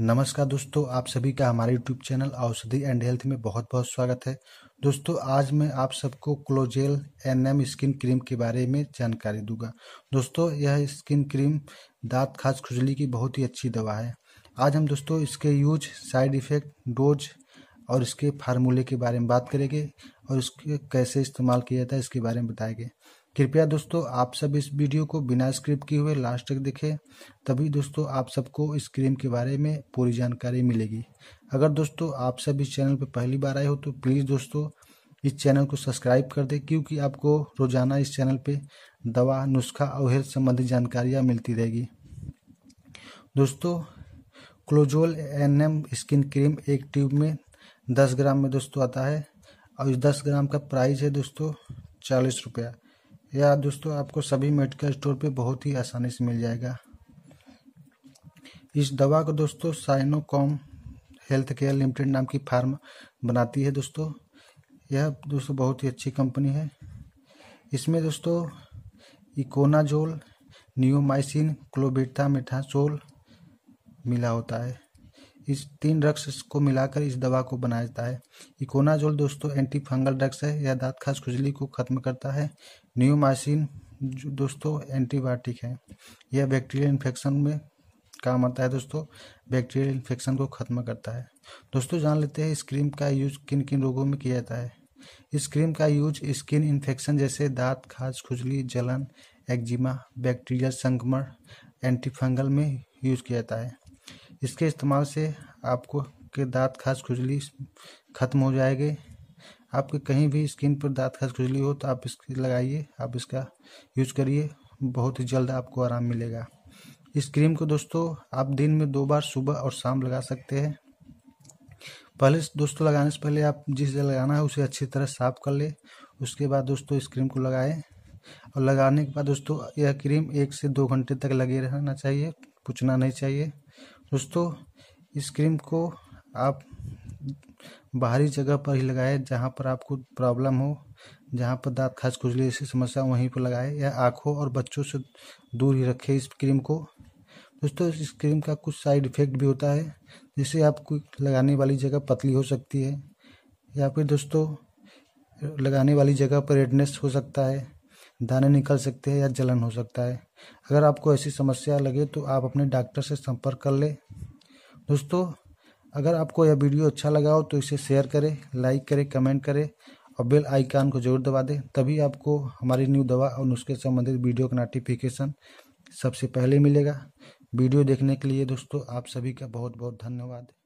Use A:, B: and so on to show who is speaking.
A: नमस्कार दोस्तों आप सभी का हमारे YouTube channel Aushadhi and health में बहुत बहुत स्वागत है दोस्तों आज मैं आप सबको क्लोजेल एनएम स्किन क्रीम के बारे में जानकारी दूंगा दोस्तों यह स्किन क्रीम दांत खास खुजली की बहुत ही अच्छी दवा है आज हम दोस्तों इसके यूज साइड इफेक्ट डोज और इसके फार्मूले के बारे में बात करेंगे और इसके कैसे इस्तेमाल किया जाता है इसके बारे में बताएंगे कृपया दोस्तों आप सब इस वीडियो को बिना स्क्रिप्ट किए हुए लास्ट तक देखें तभी दोस्तों आप सबको इस क्रीम के बारे में पूरी जानकारी मिलेगी अगर दोस्तों आप सब इस चैनल पर पहली बार आए हो तो प्लीज़ दोस्तों इस चैनल को सब्सक्राइब कर दें क्योंकि आपको रोजाना इस चैनल पर दवा नुस्खा और हेल्थ संबंधी जानकारियाँ मिलती रहेगी दोस्तों क्लोजोल एन स्किन क्रीम एक ट्यूब में दस ग्राम में दोस्तों आता है और इस दस ग्राम का प्राइस है दोस्तों चालीस रुपया यह दोस्तों आपको सभी मेडिकल स्टोर पे बहुत ही आसानी से मिल जाएगा इस दवा को दोस्तों साइनोकॉम हेल्थ केयर लिमिटेड नाम की फार्म बनाती है दोस्तों यह दोस्तों बहुत ही अच्छी कंपनी है इसमें दोस्तों इकोनाजोल नियोमाइसिन मिठासोल मिला होता है इस तीन ड्रग्स को मिलाकर इस दवा को बनाया जाता है इकोनाजोल दोस्तों एंटी फंगल ड्रग्स है यह दाँत खास खुजली को खत्म करता है न्यूमासिन दोस्तों एंटीबायोटिक है यह बैक्टीरियल इन्फेक्शन में काम आता है दोस्तों बैक्टीरियल इन्फेक्शन को ख़त्म करता है दोस्तों जान लेते हैं इस क्रीम का यूज किन किन रोगों में किया जाता है इस क्रीम का यूज स्किन इन्फेक्शन जैसे दांत खाज खुजली जलन एक्जिमा बैक्टीरियल संक्रमण एंटीफंगल में यूज किया जाता है इसके इस्तेमाल से आपको के दांत खास खुजली ख़त्म हो जाएगी आपके कहीं भी स्किन पर दांत खास खुजली हो तो आप इसकी लगाइए आप इसका यूज करिए बहुत ही जल्द आपको आराम मिलेगा इस क्रीम को दोस्तों आप दिन में दो बार सुबह और शाम लगा सकते हैं पहले दोस्तों लगाने से पहले आप जिस जगह लगाना है उसे अच्छी तरह साफ कर ले उसके बाद दोस्तों इस क्रीम को लगाएं और लगाने के बाद दोस्तों यह क्रीम एक से दो घंटे तक लगे रहना चाहिए पूछना नहीं चाहिए दोस्तों इस क्रीम को आप बाहरी जगह पर ही लगाएं जहाँ पर आपको प्रॉब्लम हो जहाँ पर दांत खाज खुजली ऐसी समस्या वहीं पर लगाएं या आँखों और बच्चों से दूर ही रखें इस क्रीम को दोस्तों इस क्रीम का कुछ साइड इफ़ेक्ट भी होता है जिससे आपको लगाने वाली जगह पतली हो सकती है या फिर दोस्तों लगाने वाली जगह पर रेडनेस हो सकता है दाने निकल सकते हैं या जलन हो सकता है अगर आपको ऐसी समस्या लगे तो आप अपने डॉक्टर से संपर्क कर लें दोस्तों अगर आपको यह वीडियो अच्छा लगा हो तो इसे शेयर करें लाइक करें कमेंट करें और बेल आइकान को जरूर दबा दें तभी आपको हमारी न्यू दवा और नुस्खे संबंधित वीडियो का नोटिफिकेशन सबसे पहले मिलेगा वीडियो देखने के लिए दोस्तों आप सभी का बहुत बहुत धन्यवाद